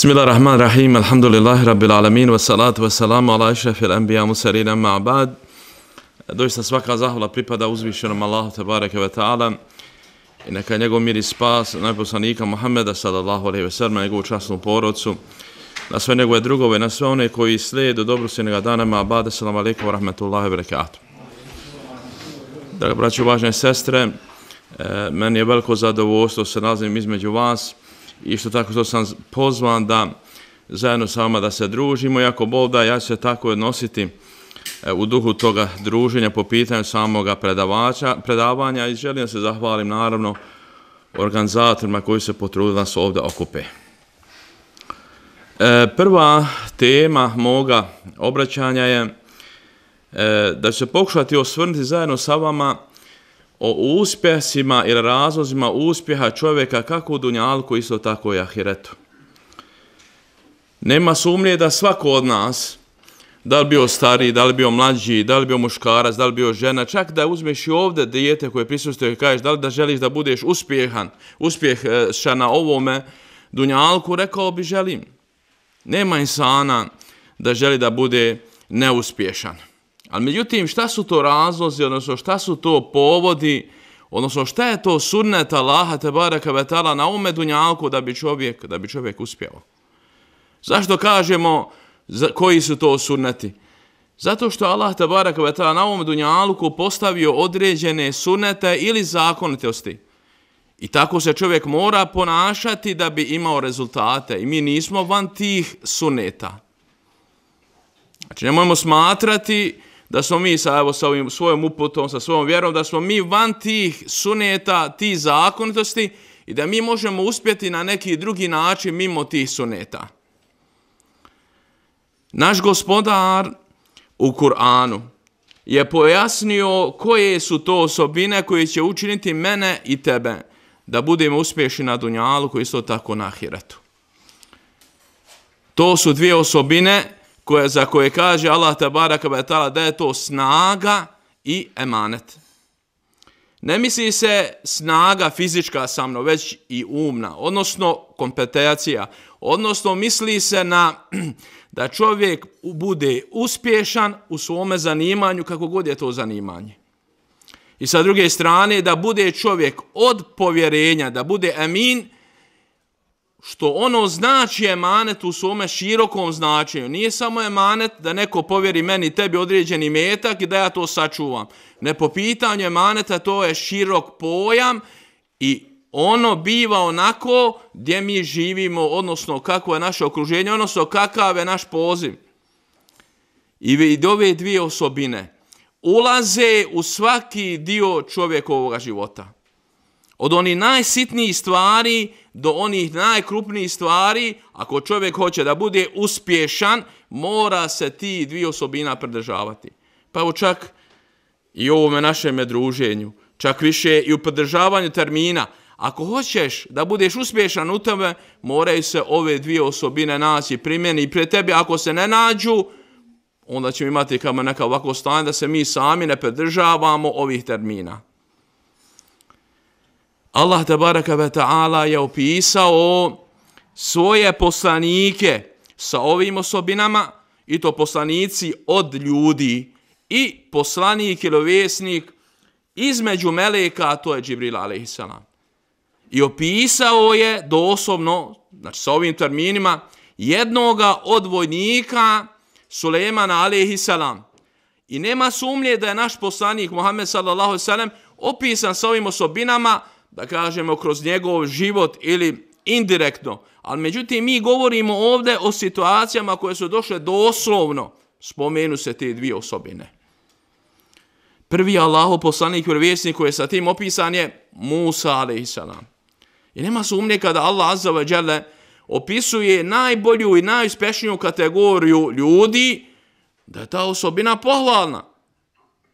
Bismillahirrahmanirrahim. rahman rabbil alamin, wa salatu wa salamu ala išrafil anbiya musarina ma'abad. Doista svaka zahvala pripada uzvišenom Allahu tabareke wa ta'ala. I neka njegov mir i spas najposlanika Muhammeda sallallahu alaihi wa sallam, njegovu častnu porodcu, na sve njegove drugove, na sve one koji slijedu dobro sinjega dana ma'abad. Assalamu alaikum wa rahmatullahi wa barakatuh. Dakle, braći i sestre, e, meni je veliko zadovoljstvo se nalazim između vas, i što tako što sam pozvan da zajedno sa vama da se družimo, Iako bol da ja ću se tako odnositi e, u duhu toga druženja po pitanju samog predavača, predavanja i želim se zahvalim naravno organizatorima koji se potrudili nas ovdje okupe. E, prva tema moga obraćanja je e, da ću se pokušati osvrniti zajedno sa vama o uspjesima ili razlozima uspjeha čovjeka kako u Dunjalku, isto tako i Ahiretu. Nema sumnje da svako od nas, da li bio stari, da li bio mlađi, da li bio muškarac, da li bio žena, čak da uzmeš i ovde dijete koje prisustuje i kažeš da li da želiš da budeš uspjehan, uspješan na ovome dunjalku, rekao bi želim. Nema insana da želi da bude neuspješan. Ali međutim, šta su to razlozi, odnosno šta su to povodi, odnosno šta je to sunneta Laha Tebara Kavetala na ume Dunjalku da bi čovjek, da bi čovjek uspjeo? Zašto kažemo za koji su to sunneti? Zato što Allah Tebara Kavetala na ume Dunjalku postavio određene sunnete ili zakonitosti. I tako se čovjek mora ponašati da bi imao rezultate. I mi nismo van tih suneta. Znači, ne smatrati da smo mi sa, evo, sa ovim svojom uputom, sa svojom vjerom, da smo mi van tih suneta, ti zakonitosti i da mi možemo uspjeti na neki drugi način mimo tih suneta. Naš gospodar u Kur'anu je pojasnio koje su to osobine koje će učiniti mene i tebe da budemo uspješni na Dunjalu koji isto tako na Hiratu. To su dvije osobine koje, za koje kaže Allah tabaraka wa ta'ala da je to snaga i emanet. Ne misli se snaga fizička sa mnom, već i umna, odnosno kompetencija. Odnosno misli se na da čovjek bude uspješan u svome zanimanju, kako god je to zanimanje. I sa druge strane, da bude čovjek od povjerenja, da bude amin, što ono znači emanet u svome širokom značenju. Nije samo emanet da neko povjeri meni tebi određeni metak i da ja to sačuvam. Ne po pitanju emaneta to je širok pojam i ono biva onako gdje mi živimo, odnosno kako je naše okruženje, odnosno kakav je naš poziv. I ove dvije osobine ulaze u svaki dio čovjekovog života. Od onih najsitnijih stvari do onih najkrupnijih stvari, ako čovjek hoće da bude uspješan, mora se ti dvije osobina pridržavati. Pa evo čak i u ovome našem druženju, čak više i u pridržavanju termina, ako hoćeš da budeš uspješan u tome, moraju se ove dvije osobine naći primjeni i pre tebi, ako se ne nađu, onda ćemo imati kao neka ovako stanje da se mi sami ne pridržavamo ovih termina. Allah te baraka ve ta'ala je opisao svoje poslanike sa ovim osobinama i to poslanici od ljudi i poslanik ili vjesnik između meleka, to je Džibril a.s. I opisao je do osobno znači sa ovim terminima, jednoga od vojnika Sulejmana a.s. I nema sumnje da je naš poslanik Muhammed sallallahu s.a.s. opisan sa ovim osobinama, da kažemo, kroz njegov život ili indirektno. Ali međutim, mi govorimo ovdje o situacijama koje su došle doslovno. Spomenu se te dvije osobine. Prvi Allaho poslanik u revijesni koji je sa tim opisan je Musa a.s. I nema sumnje kada Allah azza wa džele opisuje najbolju i najuspešniju kategoriju ljudi da je ta osobina pohvalna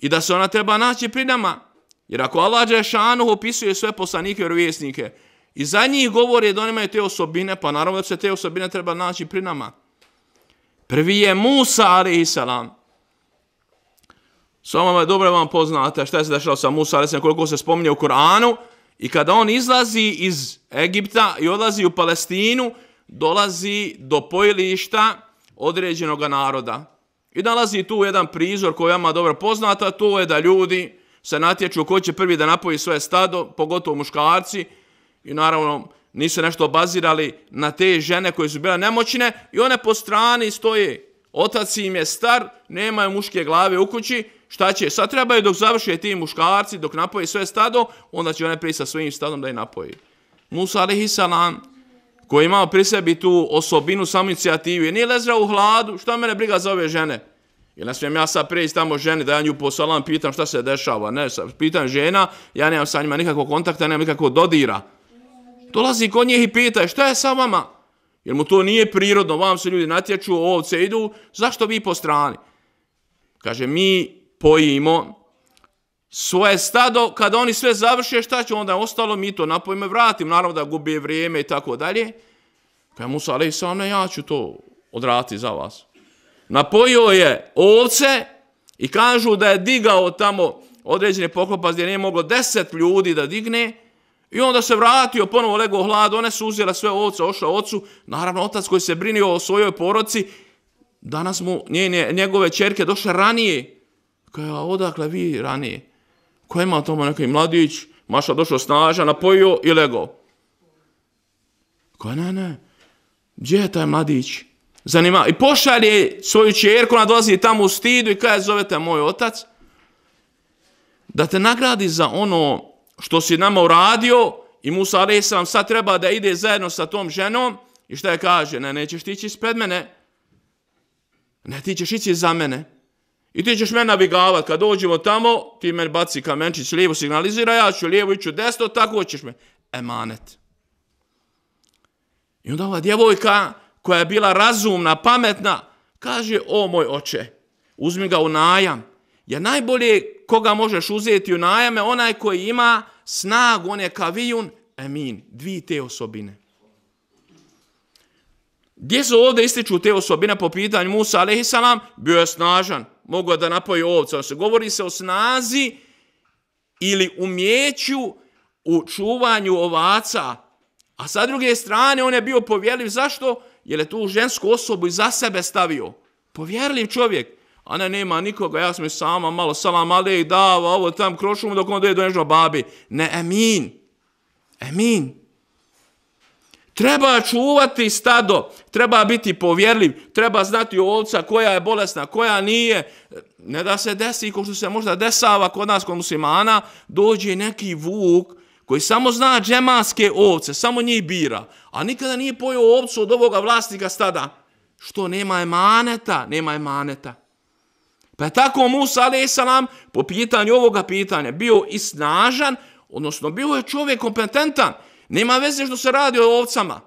i da se ona treba naći pri nama. Jer ako Allah Đešanu opisuje sve poslanike i vjesnike i za njih govori da oni imaju te osobine, pa naravno da se te osobine treba naći pri nama. Prvi je Musa, ali i salam. Svama je dobro vam poznate šta je se dešalo sa Musa, ali koliko se spominje u Koranu. I kada on izlazi iz Egipta i odlazi u Palestinu, dolazi do pojilišta određenog naroda. I nalazi tu jedan prizor koji vam je dobro poznata, to je da ljudi, se natječu ko će prvi da napoji svoje stado, pogotovo muškarci, i naravno nisu nešto bazirali na te žene koje su bila nemoćne, i one po strani stoje, otac im je star, nemaju muške glave u kući, šta će, sad trebaju dok završe ti muškarci, dok napoji svoje stado, onda će one prije sa svojim stadom da je napoji. Musa alaihissalam, koji je imao pri sebi tu osobinu, samu inicijativu, je nije lezrao u hladu, šta mene briga za ove žene? Ja ne ja sad preći tamo ženi da ja nju posalam, pitam šta se dešava. Ne, pitam žena, ja nemam sa njima nikakvog kontakta, nemam nikakvo dodira. Dolazi kod njih i pita šta je sa vama? Jer mu to nije prirodno, vam se ljudi natječu, ovce idu, zašto vi po strani? Kaže, mi pojimo svoje stado, kada oni sve završe, šta će onda ostalo, mi to napojimo vratim, naravno da gubi vrijeme i tako dalje. Kaže, Musa, ali sam ne, ja ću to odrati za vas napojio je ovce i kažu da je digao tamo određene poklopac gdje nije moglo deset ljudi da digne i onda se vratio, ponovo legao hlad, one su uzela sve ovce, ošla ocu, naravno otac koji se brinio o svojoj poroci, danas mu njene, njegove čerke došle ranije, kao a odakle vi ranije, ko ima tomo neki mladić, maša došao snaža, napojio i legao. Kao ne, ne, gdje je taj Mladić? zanima. I pošalje svoju čerku, ona dolazi tamo u stidu i kaže, zove te moj otac, da te nagradi za ono što si nama uradio i Musa Alisa vam sad treba da ide zajedno sa tom ženom i šta je kaže, ne, nećeš ti ići ispred mene, ne, ti ćeš ići za mene. I ti ćeš me navigavat, kad dođemo tamo, ti me baci kamenčić, lijevo signalizira, ja ću lijevo iću desno, tako ćeš me. Emanet. I onda ova djevojka, koja je bila razumna, pametna, kaže, o moj oče, uzmi ga u najam. Ja najbolje koga možeš uzeti u najame, onaj koji ima snag, on je kavijun, emin, dvi te osobine. Gdje se ovdje ističu te osobine po pitanju Musa, ali salam, bio je snažan, mogo da napoji ovce. Ono se govori se o snazi ili umjeću u čuvanju ovaca, a sa druge strane on je bio povjeliv, Zašto? je tu žensku osobu za sebe stavio. Povjerljiv čovjek. A ne, nema nikoga, ja sam je sama, malo salam, ali i dava, ovo tam krošumo dok on doje do nežba babi. Ne, emin. Emin. Treba čuvati stado, treba biti povjerljiv, treba znati ovca koja je bolesna, koja nije. Ne da se desi, ko što se možda desava kod nas, kod muslimana, dođe neki vuk, koji samo zna džemanske ovce, samo njih bira, a nikada nije pojao ovcu od ovoga vlasnika stada, što nema je maneta, nema je maneta. Pa je tako Musa a.s. po pitanju ovoga pitanja bio i snažan, odnosno bio je čovjek kompetentan, nema veze što se radi o ovcama.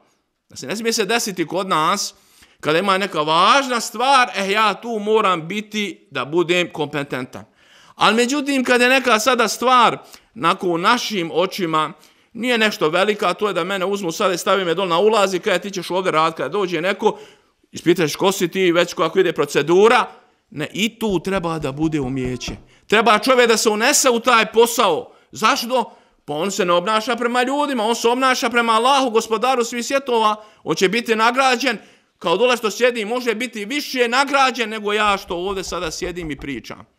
se ne smije se desiti kod nas, kada ima neka važna stvar, eh, ja tu moram biti da budem kompetentan. Ali međutim, kad je neka sada stvar nako u našim očima, nije nešto velika, to je da mene uzmu sada i stavim je dol na ulazi, kada ti ćeš ovdje rad, kada dođe neko, ispitaš ko si ti, već kako ide procedura, ne, i tu treba da bude umjeće. Treba čovjek da se unese u taj posao. Zašto? Pa on se ne obnaša prema ljudima, on se obnaša prema Allahu, gospodaru svih svjetova, on će biti nagrađen, kao dole što sjedim, može biti više nagrađen nego ja što ovdje sada sjedim i pričam.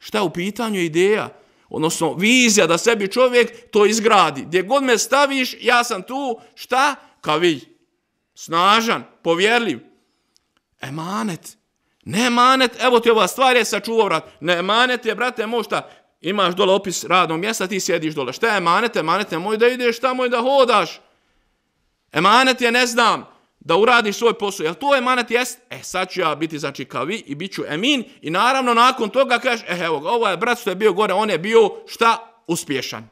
Šta u pitanju ideja? Odnosno, vizija da sebi čovjek to izgradi. Gdje god me staviš, ja sam tu, šta? Kavi. Snažan, povjerljiv. Emanet. Ne emanet, evo ti ova stvar je sačuvao vrat. Ne emanet je, brate, možda imaš dole opis radnog mjesta, ti sjediš dole. Šta je emanet? Emanet je moj da ideš tamo i da hodaš. Emanet je, ne znam, da uradiš svoj posao. Jel to je ovaj manet jest? E, sad ću ja biti, znači, kao vi i bit ću emin. I naravno, nakon toga kažeš, e, evo, ovo je brat što je bio gore, on je bio, šta? Uspješan.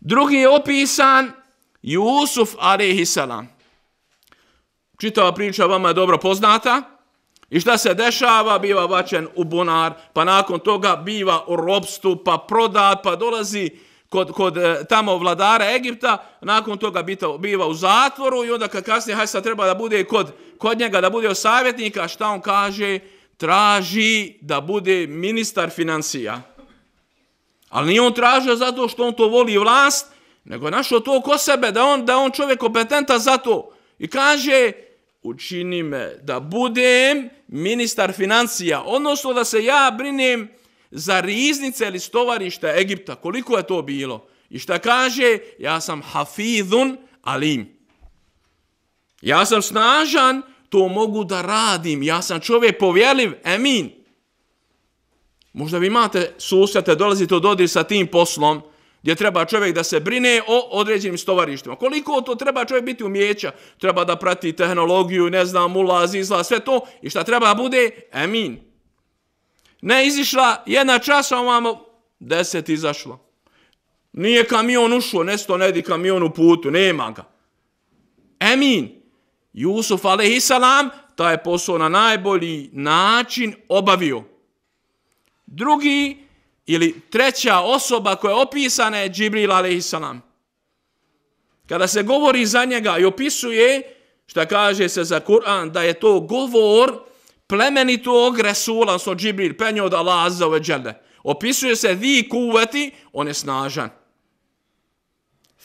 Drugi je opisan Jusuf alaihissalam. Čitava priča vama je dobro poznata. I šta se dešava? Biva vačen u bunar, pa nakon toga biva u robstu, pa prodat, pa dolazi kod, kod e, tamo vladara Egipta, nakon toga bita, biva u zatvoru i onda kad kasnije Hasan treba da bude kod, kod njega, da bude savjetnika, šta on kaže? Traži da bude ministar financija. Ali nije on tražio zato što on to voli vlast, nego je našao to oko sebe, da on, da on čovjek kompetenta za to. I kaže, učini me da budem ministar financija, odnosno da se ja brinim, za riznice ili stovarišta Egipta. Koliko je to bilo? I šta kaže? Ja sam hafidhun alim. Ja sam snažan, to mogu da radim. Ja sam čovjek povjeliv, emin. Možda vi imate susjete, dolazite od odir sa tim poslom, gdje treba čovjek da se brine o određenim stovarištima. Koliko to treba čovjek biti umjeća? Treba da prati tehnologiju, ne znam, ulaz, izlaz, sve to. I šta treba bude? Emin. Emin. Ne izišla jedna časa ovamo, deset izašlo. Nije kamion ušao, nesto sto ne di kamion u putu, nema ga. Emin, Jusuf alaihissalam, ta je posao na najbolji način obavio. Drugi ili treća osoba koja je opisana je Džibril alaihissalam. Kada se govori za njega i opisuje, što kaže se za Kur'an, da je to govor, plemenitu ogresula so Džibril penjo da laza ove džele. Opisuje se vi kuveti, on je snažan.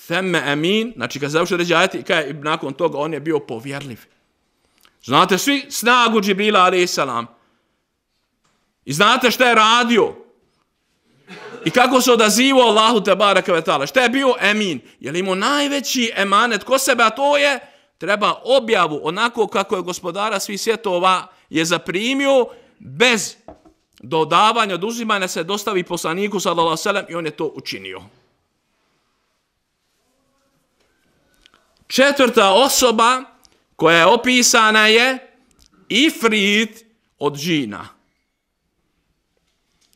Femme emin, znači kad završi ređa kaj, nakon toga on je bio povjerljiv. Znate svi snagu Džibrila, ali salam. I znate šta je radio? I kako se odazivo Allahu te baraka vetala? Šta je bio emin? Je li imao najveći emanet ko sebe, a to je treba objavu onako kako je gospodara svi svjetova je zaprimio bez dodavanja, oduzimanja se dostavi poslaniku sallallahu alejhi ve sellem i on je to učinio. Četvrta osoba koja je opisana je Ifrit od džina.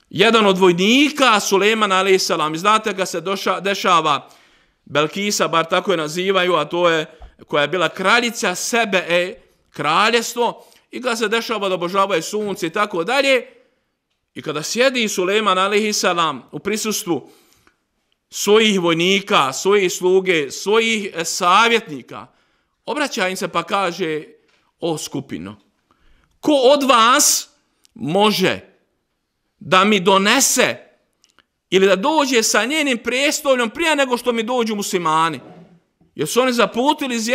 Jedan od vojnika Suleman a.s. Znate ga se doša, dešava Belkisa, bar tako je nazivaju, a to je koja je bila kraljica sebe, e, kraljestvo, i kada se dešava da obožavaju sunce i tako dalje, i kada sjedi Suleiman a.s. u prisustvu svojih vojnika, svojih sluge, svojih e, savjetnika, obraća im se pa kaže, o skupino, ko od vas može da mi donese ili da dođe sa njenim prijestoljom prije nego što mi dođu muslimani? Jer su oni zaputili iz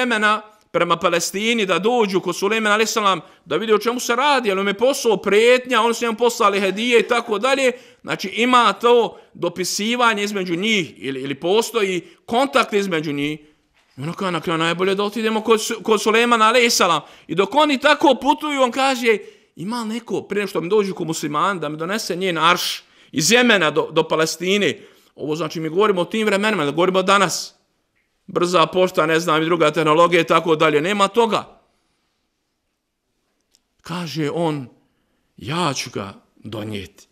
prema Palestini da dođu kod Suleiman a.s. da vidi o čemu se radi, ali on je poslao prijetnja, oni su njemu poslali hedije i tako dalje. Znači ima to dopisivanje između njih ili, ili postoji kontakt između njih. I ono kao, nakon, najbolje da otidemo kod, kod Suleiman a.s. I dok oni tako putuju, on kaže, ima neko, prije što mi dođu kod musliman, da mi donese njen arš iz Jemena do, do Palestine. Ovo znači mi govorimo o tim vremenima, da govorimo danas brza pošta, ne znam, i druga tehnologija i tako dalje. Nema toga. Kaže on, ja ću ga donijeti.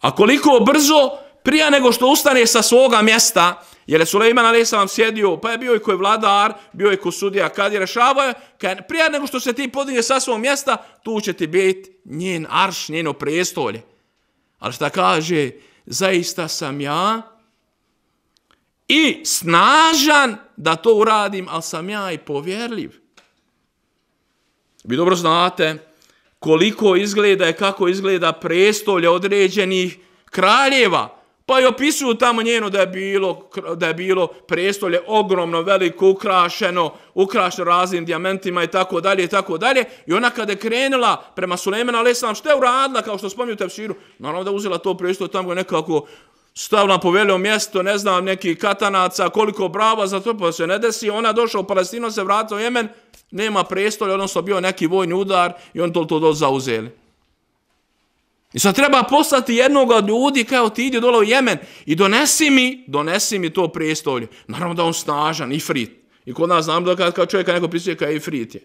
A koliko brzo, prije nego što ustane sa svoga mjesta, jer je Suleiman Ali Salam sjedio, pa je bio i koji vladar, bio i ko sudija, kad je rešavao, kad je, nego što se ti podinje sa svog mjesta, tu će ti biti njen arš, njeno prestolje. Ali šta kaže, zaista sam ja, i snažan da to uradim, ali sam ja i povjerljiv. Vi dobro znate koliko izgleda i kako izgleda prestolje određenih kraljeva. Pa i opisuju tamo njeno da je bilo, da je bilo prestolje ogromno, veliko, ukrašeno, ukrašeno raznim dijamentima i tako dalje i tako dalje. I ona kada je krenula prema Sulemena, ali sam što je uradila, kao što spominju u tepsiru, naravno da uzela to prestolje tamo nekako stav na poveljom mjesto, ne znam, neki katanaca, koliko brava za to, pa se ne desi, ona došla u Palestino, se vratila u Jemen, nema prestolje, odnosno bio neki vojni udar i on to to do zauzeli. I sad treba poslati jednog od ljudi kao ti idio dole u Jemen i donesi mi, donesi mi to prestolje. Naravno da on snažan, ifrit. I kod nas znam da kad, kad čovjeka neko pisuje kao ifrit je.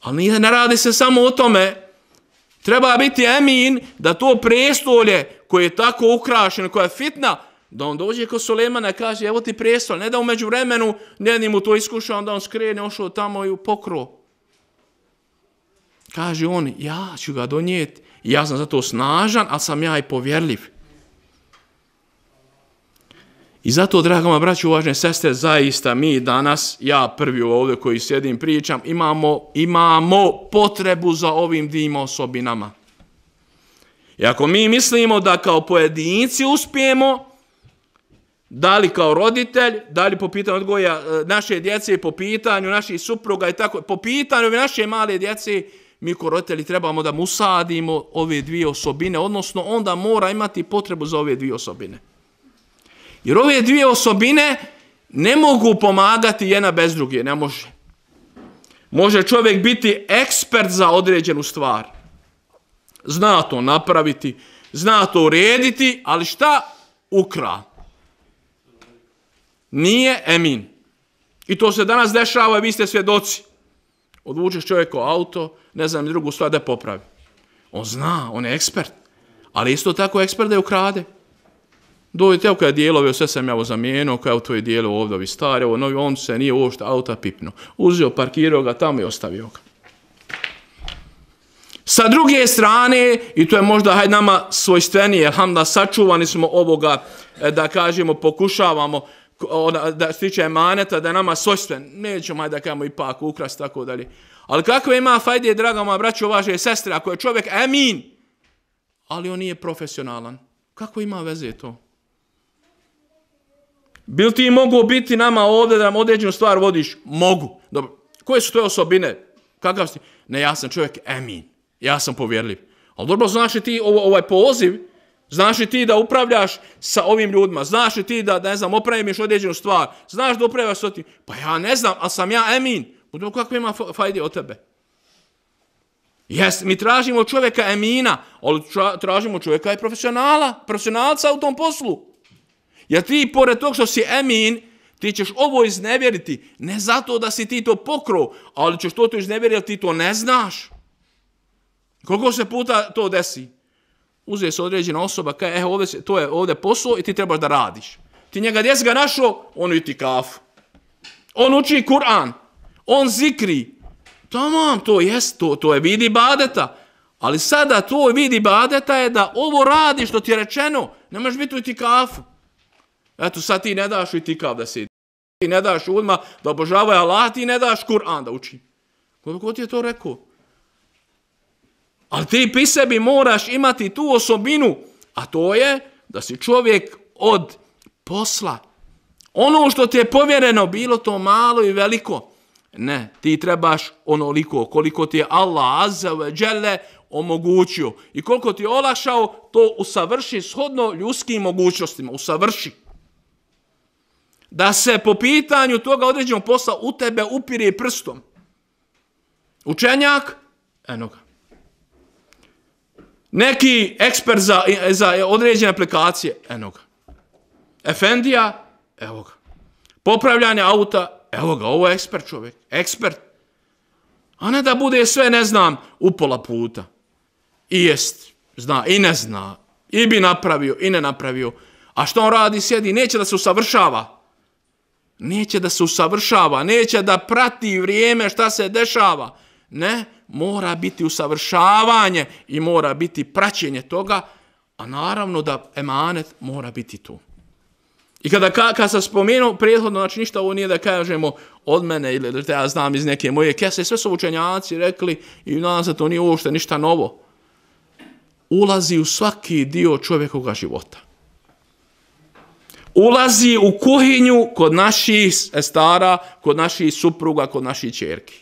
Ali nije, ne radi se samo o tome, treba biti emin da to prestolje koje je tako ukrašeno, koje je fitna, da on dođe kod Sulemana i kaže, evo ti prestolje, ne da u među vremenu njeni mu to iskušao, onda on skrene, ošao tamo i pokro. Kaže on, ja ću ga donijeti, ja sam zato snažan, ali sam ja i povjerljiv. I zato, drago vam, braću, uvažne sestre, zaista mi danas, ja prvi ovdje koji sjedim pričam, imamo, imamo potrebu za ovim dvima osobinama. I ako mi mislimo da kao pojedinci uspijemo, da li kao roditelj, da li po pitanju odgoja e, naše djece, po pitanju naših supruga i tako, po pitanju naše male djece, mi kao roditelji trebamo da mu sadimo ove dvije osobine, odnosno onda mora imati potrebu za ove dvije osobine. Jer ove dvije osobine ne mogu pomagati jedna bez druge, ne može. Može čovjek biti ekspert za određenu stvar. Zna to napraviti, zna to urediti, ali šta? Ukra. Nije emin. I to se danas dešava, vi ste svjedoci. Odvučeš čovjeko auto, ne znam drugu stvar da popravi. On zna, on je ekspert. Ali isto tako ekspert da je ukrade. Dovite, evo kada je dijelo, sve sam ja ovo zamijenio, kada je to je dijelo ovdje, ovi stare, ovo novi, on se nije uopšte auta pipnuo. Uzeo, parkirao ga tamo i ostavio ga. Sa druge strane, i to je možda hajde nama svojstvenije, hamda sačuvani smo ovoga, e, da kažemo, pokušavamo, ona, da stiče maneta, da nama svojstven, nećemo hajde da kajemo ipak ukras, tako dalje. Ali kako ima fajde, draga moja braćo, vaše sestre, ako je čovjek amin, ali on nije profesionalan. Kako ima veze to? Bil ti mogu biti nama ovdje da nam određenu stvar vodiš? Mogu. Dobro. Koje su tvoje osobine? Kakav si? Ne, ja sam čovjek emin. Ja sam povjerljiv. Ali dobro, znaš li ti ovo, ovaj poziv? Znaš li ti da upravljaš sa ovim ljudima? Znaš li ti da, da ne znam, opravljaš određenu stvar? Znaš da upravljaš sa tim? Pa ja ne znam, ali sam ja emin. Budemo kakve ima fajde od tebe. Jes, mi tražimo čovjeka emina, ali tražimo čovjeka i profesionala, profesionalca u tom poslu. Jer ti pored tog što si emin, ti ćeš ovo iznevjeriti, ne zato da si ti to pokro, ali ćeš to to iznevjeriti, ti to ne znaš. Koliko se puta to desi? Uzije se određena osoba, kaj, eh, ovdje, to je ovdje posao i ti trebaš da radiš. Ti njega gdje ga našao, on i ti kafu. On uči Kur'an, on zikri. Tamam, to jest, to, to je vidi badeta. Ali sada to vidi badeta je da ovo radi što ti je rečeno, ne biti u ti kafu. Eto, sad ti ne daš i ti kao da sedi. Ti ne daš ulma da obožavaju Allah, ti ne daš Kur'an da uči. Kako ti je to rekao? Ali ti pri sebi moraš imati tu osobinu, a to je da si čovjek od posla. Ono što ti je povjereno, bilo to malo i veliko, ne, ti trebaš onoliko koliko ti je Allah azzawajal omogućio i koliko ti je olašao, to usavrši shodno ljudskim mogućnostima, usavrši da se po pitanju toga određenog posla u tebe upiri prstom. Učenjak, eno ga. Neki ekspert za, za određene aplikacije, eno ga. Efendija, evo ga. Popravljanje auta, evo ga, ovo je ekspert čovjek, ekspert. A ne da bude sve, ne znam, upola puta. I jest, zna, i ne zna, i bi napravio, i ne napravio. A što on radi, sjedi, neće da se usavršava neće da se usavršava, neće da prati vrijeme šta se dešava. Ne, mora biti usavršavanje i mora biti praćenje toga, a naravno da emanet mora biti tu. I kada ka, kad sam spomenuo prethodno, znači ništa ovo nije da kažemo od mene ili da ja znam iz neke moje kese, sve su učenjaci rekli i nadam se to nije uopšte ništa novo. Ulazi u svaki dio čovjekoga života ulazi u kuhinju kod naših stara, kod naših supruga, kod naših čerki.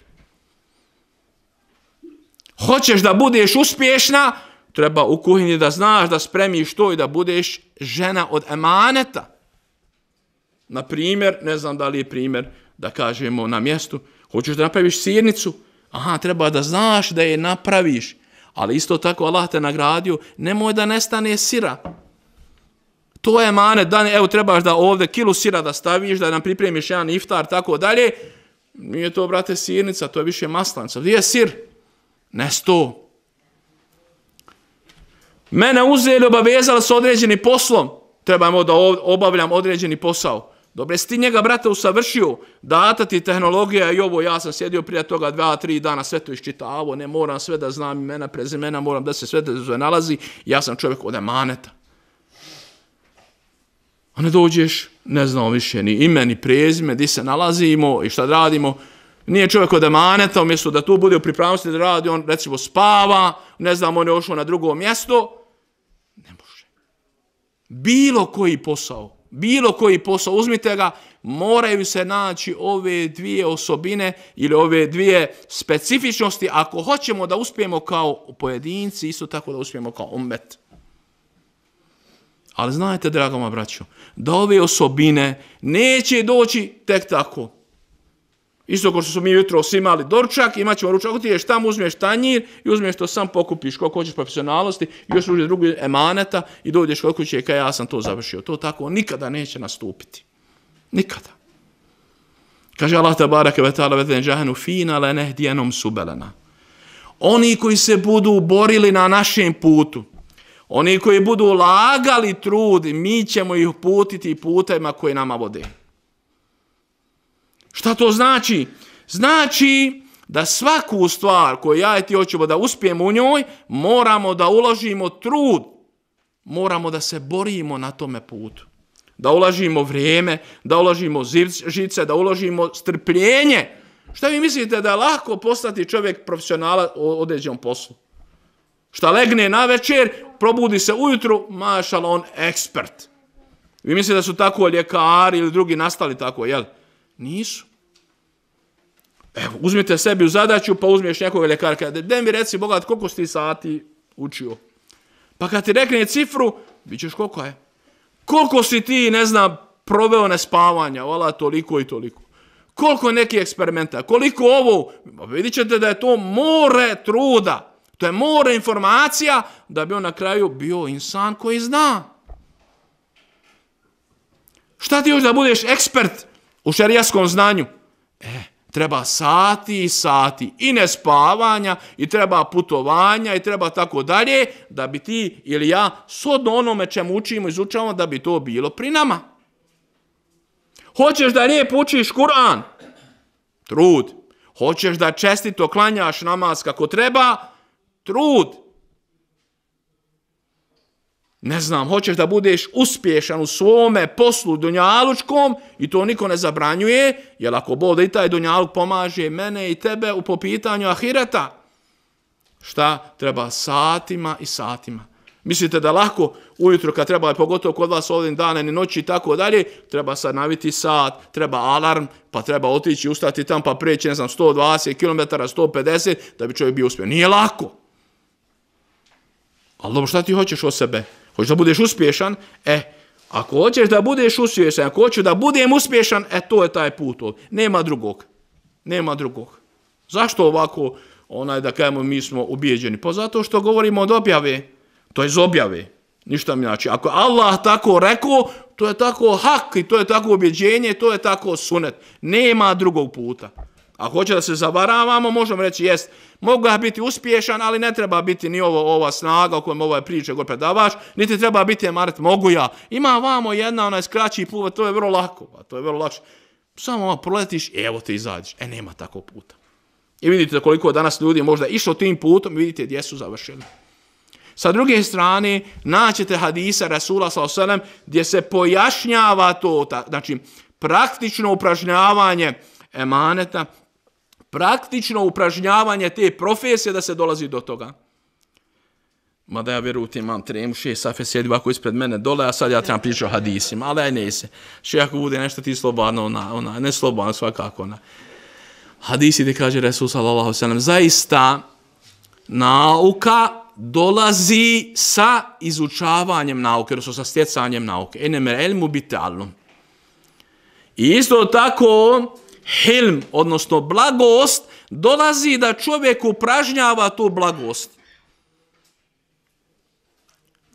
Hoćeš da budeš uspješna, treba u kuhinji da znaš da spremiš to i da budeš žena od emaneta. Na primjer, ne znam da li je primjer da kažemo na mjestu, hoćeš da napraviš sirnicu, aha, treba da znaš da je napraviš. Ali isto tako Allah te nagradio, nemoj da nestane sira, to je mane, dan, evo trebaš da ovde kilu sira da staviš, da nam pripremiš jedan iftar, tako dalje. Nije to, brate, sirnica, to je više maslanca. Gdje je sir? Ne sto. Mene uzeli, obavezali s određeni poslom. Trebamo da obavljam određeni posao. Dobre, si ti njega, brate, usavršio. Data ti tehnologija i ovo, ja sam sjedio prije toga dva, tri dana, sve to iščitavo, ne moram sve da znam imena, prezimena, moram da se sve da se nalazi. Ja sam čovjek od emaneta. A ne dođeš, ne znao više ni ime, ni prezime, gdje se nalazimo i šta radimo. Nije čovjek od emaneta, umjesto da tu bude u pripravnosti da radi, on recimo spava, ne znam, on je ošao na drugo mjesto. Ne može. Bilo koji posao, bilo koji posao, uzmite ga, moraju se naći ove dvije osobine ili ove dvije specifičnosti ako hoćemo da uspijemo kao pojedinci, isto tako da uspijemo kao umet. Ali znajte, dragoma braćo, da ove osobine neće doći tek tako. Isto kao što smo mi jutro imali dorčak, imat ćemo ručak, otiješ tamo, uzmeš tanjir i uzmeš to sam pokupiš, koliko hoćeš profesionalnosti, i još uđe drugu emaneta i dođeš kod kuće i kaj ja sam to završio. To tako nikada neće nastupiti. Nikada. Kaže Allah te tabarak ve ta'ala ve tenđahenu fina le nehdijenom subelena. Oni koji se budu borili na našem putu, Oni koji budu lagali trud, mi ćemo ih putiti putajima koje nama vode. Šta to znači? Znači da svaku stvar koju ja i ti hoćemo da uspijemo u njoj, moramo da uložimo trud. Moramo da se borimo na tome putu. Da uložimo vrijeme, da uložimo žice, da uložimo strpljenje. Šta vi mislite da je lako postati čovjek profesionala u određenom poslu? Šta legne na večer, probudi se ujutru, mašala on ekspert. Vi mislite da su tako ljekari ili drugi nastali tako, jel? Nisu. Evo, uzmite sebi u zadaću, pa uzmiješ nekog ljekara. Kada de mi reci, bogat, koliko si ti sati učio? Pa kad ti rekne cifru, bit ćeš koliko je. Koliko si ti, ne znam, proveo na nespavanja, vala, toliko i toliko. Koliko neki eksperimenta, koliko ovo, pa vidit ćete da je to more truda. To je more informacija da bi on na kraju bio insan koji zna. Šta ti još da budeš ekspert u šerijaskom znanju? E, treba sati i sati i nespavanja i treba putovanja i treba tako dalje da bi ti ili ja sodno onome čemu učimo i izučavamo da bi to bilo pri nama. Hoćeš da lijep učiš Kur'an? Trud. Hoćeš da čestito klanjaš namaz kako treba? Trud trud. Ne znam, hoćeš da budeš uspješan u svome poslu dunjalučkom i to niko ne zabranjuje, jer ako bode i taj dunjaluk pomaže mene i tebe u popitanju ahireta, šta treba satima i satima. Mislite da lako ujutro kad treba, pogotovo kod vas ovdje dane ni noći i tako dalje, treba sad naviti sat, treba alarm, pa treba otići, i ustati tam, pa preći, ne znam, 120 km, 150, da bi čovjek bio uspješan. Nije lako. Ali dobro, šta ti hoćeš od sebe? Hoćeš da budeš uspješan? E, ako hoćeš da budeš uspješan, ako hoću da budem uspješan, e, to je taj put Nema drugog. Nema drugog. Zašto ovako, onaj, da kajemo, mi smo ubijeđeni? Pa zato što govorimo od objave. To je iz objave. Ništa mi znači. Ako Allah tako rekao, to je tako hak i to je tako objeđenje, to je tako sunet. Nema drugog puta. A hoće da se zavaravamo, možemo reći, jest, mogu ja biti uspješan, ali ne treba biti ni ovo, ova snaga o kojem ovaj priče gore predavaš, niti treba biti emaret, mogu ja. Ima vamo jedna, onaj skraći put, to je vrlo lako, a pa to je vrlo lakše. Samo ovo proletiš, evo te izađeš. E, nema tako puta. I vidite koliko je danas ljudi možda išlo tim putom, vidite gdje su završili. Sa druge strane, naćete hadisa Rasula sa oselem gdje se pojašnjava to, ta, znači, praktično upražnjavanje emaneta, praktično upražnjavanje te profesije da se dolazi do toga. Ma da ja vjerujte, imam tremu, še safe sjedi ovako ispred mene dole, a sad ja trebam pričati o hadisima, ali aj ne se. Še ako bude nešto ti slobodno, ona, ona, ne slobodno, svakako ona. Hadisi ti kaže Resul sallallahu sallam, zaista nauka dolazi sa izučavanjem nauke, odnosno sa stjecanjem nauke. Enemer elmu bitalum. I isto tako, Hilm, odnosno blagost, dolazi da čovjek upražnjava tu blagost.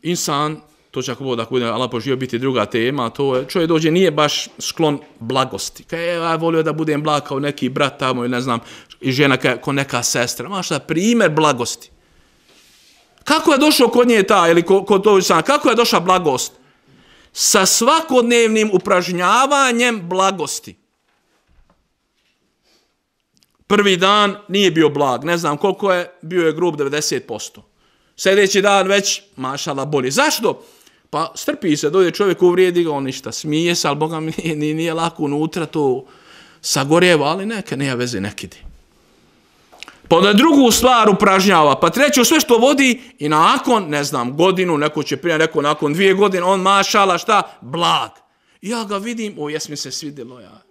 Insan, to će ako bude, ako bude Allah poživio biti druga tema, to je, čovjek dođe, nije baš sklon blagosti. Kaj je, ja volio da budem blag kao neki brat tamo, ne znam, i žena kao neka sestra. Maš da, primjer blagosti. Kako je došao kod nje ta, ili kod to insana, kako je došla blagost? Sa svakodnevnim upražnjavanjem blagosti. Prvi dan nije bio blag, ne znam koliko je, bio je grub 90%. Sljedeći dan već, mašala, bolje. Zašto? Pa strpi se, dođe čovjek uvrijedi ga, on ništa smije se, ali Boga mi nije, nije, lako unutra to sagorjeva, ali neke, nije veze, nekide. Pa onda drugu stvar upražnjava, pa treću sve što vodi i nakon, ne znam, godinu, neko će prije, neko nakon dvije godine, on mašala, šta, blag. Ja ga vidim, o, jes mi se svidilo, ja,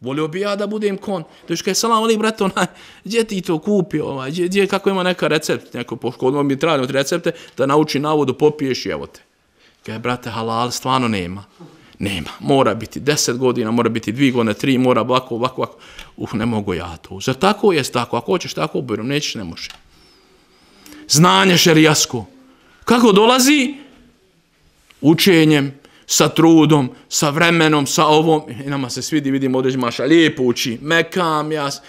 Volio bi ja da budem kon. Da još kaj, salam, ali brate, onaj, gdje ti to kupio, ovaj, gdje, gdje, kako ima neka recept, neko poško, mi trajno od recepte, da nauči navodu, popiješ i evo te. Kaj, brate, halal, stvarno nema. Nema, mora biti deset godina, mora biti dvije godine, tri, mora ovako, ovako, ovako. Uh, ne mogu ja to. Zar tako je tako? Ako hoćeš tako, obirom, nećeš, ne može. Znanje šerijasko. Kako dolazi? Učenjem, sa trudom, sa vremenom, sa ovom. I nama se svidi, vidimo određen maša, lijepo uči, mekam, jas.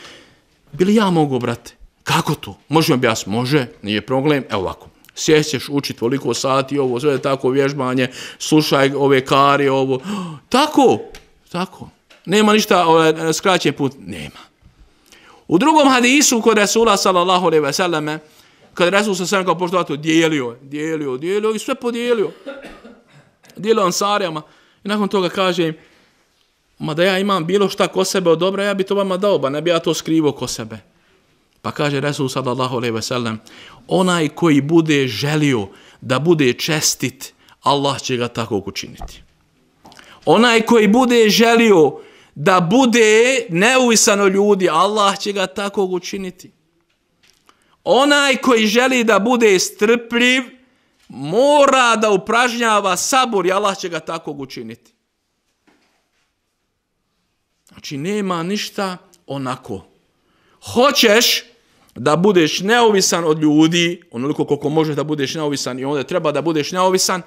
Bili ja mogu, brate? Kako to? Može bi jas? Može, nije problem. Evo ovako, sjećeš uči toliko sati, ovo, sve tako vježbanje, slušaj ove kari, ovo. Tako, tako. Nema ništa, ovaj, skraćen put, nema. U drugom hadisu kod Resula, sallallahu alaihi veseleme, kad Resul sa sve kao poštovatu, dijelio je, dijelio, dijelio i sve podijelio dijelio ansarijama. I nakon toga kaže, ma da ja imam bilo šta ko sebe od dobra, ja bi to vama dao, ba ne bi ja to skrivo ko sebe. Pa kaže Resul sallallahu alaihi sellem, onaj koji bude želio da bude čestit, Allah će ga tako učiniti. Onaj koji bude želio da bude neuvisan ljudi, Allah će ga tako učiniti. Onaj koji želi da bude strpljiv, mora da upražnjava sabor i Allah će ga tako učiniti. Znači, nema ništa onako. Hoćeš da budeš neovisan od ljudi, onoliko koliko možeš da budeš neovisan i onda treba da budeš neovisan,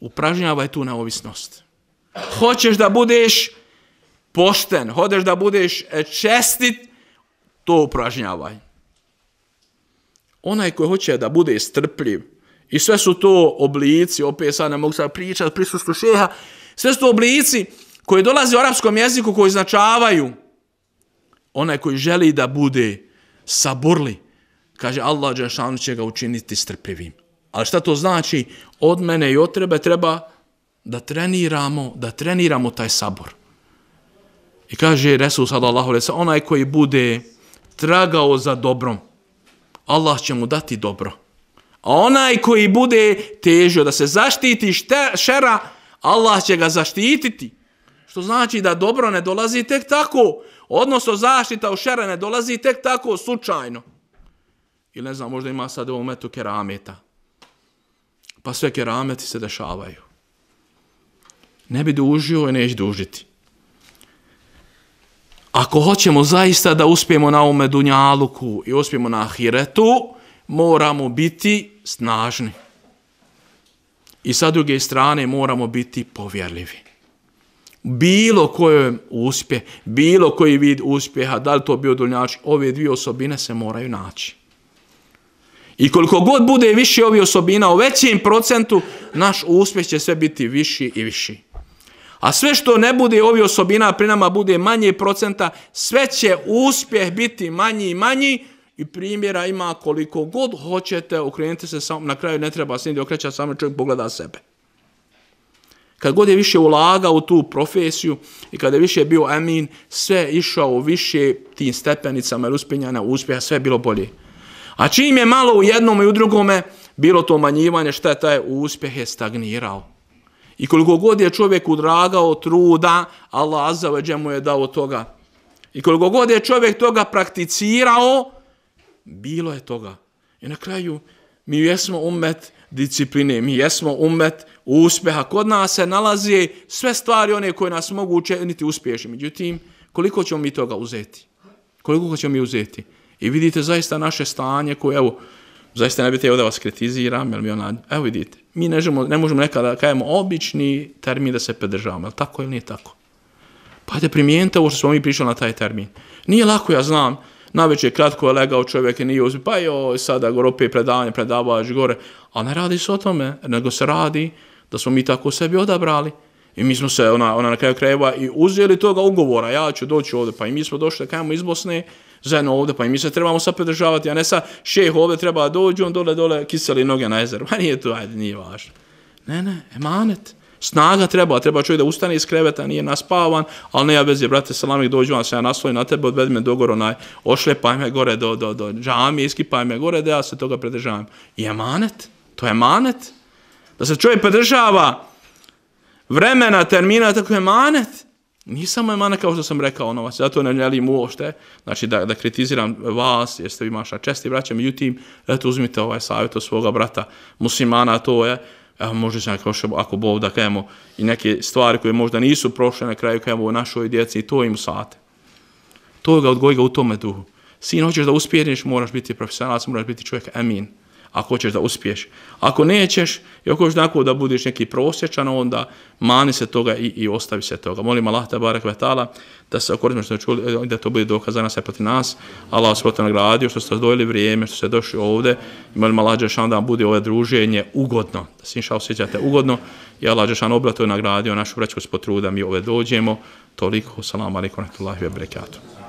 upražnjavaj tu neovisnost. Hoćeš da budeš pošten, hoćeš da budeš čestit, to upražnjavaj. Onaj koji hoće da bude strpljiv, I sve su to oblici, opet sad ne mogu sad pričati, prisustu šeha, sve su to oblici koji dolaze u arapskom jeziku koji značavaju onaj koji želi da bude saburli. Kaže, Allah Đašanu će ga učiniti strpljivim. Ali šta to znači? Od mene i od trebe treba da treniramo, da treniramo taj sabor. I kaže Resul sada Allah, onaj koji bude tragao za dobrom, Allah će mu dati dobro. A onaj koji bude težio da se zaštiti šera, Allah će ga zaštititi. Što znači da dobro ne dolazi tek tako. Odnosno zaštita u šera ne dolazi tek tako slučajno. Ili ne znam, možda ima sad u ovom metu kerameta. Pa sve kerameti se dešavaju. Ne bi dužio i neće dužiti. Ako hoćemo zaista da uspijemo na ovome dunjaluku i uspijemo na ahiretu, moramo biti snažni. I sa druge strane moramo biti povjerljivi. Bilo koje uspje, bilo koji vid uspjeha, da li to bio dolnjač, ove dvije osobine se moraju naći. I koliko god bude više ovih osobina u većim procentu, naš uspjeh će sve biti viši i viši. A sve što ne bude ovih osobina pri nama bude manje procenta, sve će uspjeh biti manji i manji, I primjera ima koliko god hoćete, okrenite se samo, na kraju ne treba se nije okreća, samo čovjek pogleda sebe. Kad god je više ulaga u tu profesiju i kad je više bio emin, sve je išao u više tim stepenicama ili uspjenjana uspjeha, sve bilo bolje. A čim je malo u jednom i u drugome, bilo to manjivanje, šta je taj uspjeh je stagnirao. I koliko god je čovjek udragao truda, Allah azzaveđe mu je dao toga. I koliko god je čovjek toga prakticirao, bilo je toga. I na kraju, mi jesmo umet discipline, mi jesmo umet uspeha. Kod nas se nalazi sve stvari one koje nas mogu učiniti uspješni. Međutim, koliko ćemo mi toga uzeti? Koliko ćemo mi uzeti? I vidite zaista naše stanje koje, evo, zaista ne bih da vas kritiziram, jer mi ona, evo vidite, mi ne, žemo, ne možemo nekada kajemo obični termin da se predržavamo, ali tako ili nije tako? Pa da primijenite ovo što smo mi prišli na taj termin. Nije lako, ja znam, na večer kratko je legao čovjek i nije uzmi, pa je sada gore opet predavanje, predavaš gore, a ne radi se o tome, nego se radi da smo mi tako sebi odabrali. I mi smo se, ona, ona na kraju kreva, i uzeli toga ugovora, ja ću doći ovdje, pa i mi smo došli da kajemo iz Bosne, zajedno ovdje, pa i mi se trebamo sad predržavati, a ne sad šeh ovdje treba dođu, on dole, dole, kiseli noge na jezer, pa nije to, ajde, nije važno. Ne, ne, emanet. Snaga treba, treba čovjek da ustane iz kreveta, nije naspavan, ali ne ja vezi, brate, salamik, dođu vam se ja naslovim na tebe, odvedi me dogor onaj, ošlepaj me gore do, do, do džami, iskipaj me gore da ja se toga predržavam. I emanet, to je emanet. Da se čovjek predržava vremena, termina, tako je emanet. Nije samo emanet kao što sam rekao ono vas, zato to ne ljelim uošte, znači da, da kritiziram vas, jeste vi maša česti braće, međutim, eto uzmite ovaj savjet od svoga brata muslimana, to je, a možda se ako, ako Bog da kajemo i neke stvari koje možda nisu prošle na kraju kajemo našoj djeci to im usate. To ga odgoji u tome duhu. Sin, hoćeš da uspjeriš, moraš biti profesionalac, moraš biti čovjek, amin ako hoćeš da uspiješ. Ako nećeš, i ako hoćeš da budiš neki prosječan, onda mani se toga i, i ostavi se toga. Molim Allah, te barek vetala, da se okoristimo što čuli, da to bude dokaz za nas, proti nas. Allah vas potem nagradio što ste dojeli vrijeme, što ste došli ovdje. I molim Allah, da vam bude ovo druženje ugodno. Da se inša osjećate ugodno. Ja Allah, da vam obratio nagradio našu vraćku s potruda. Mi ove dođemo. Toliko. Salam alaikum. Allah,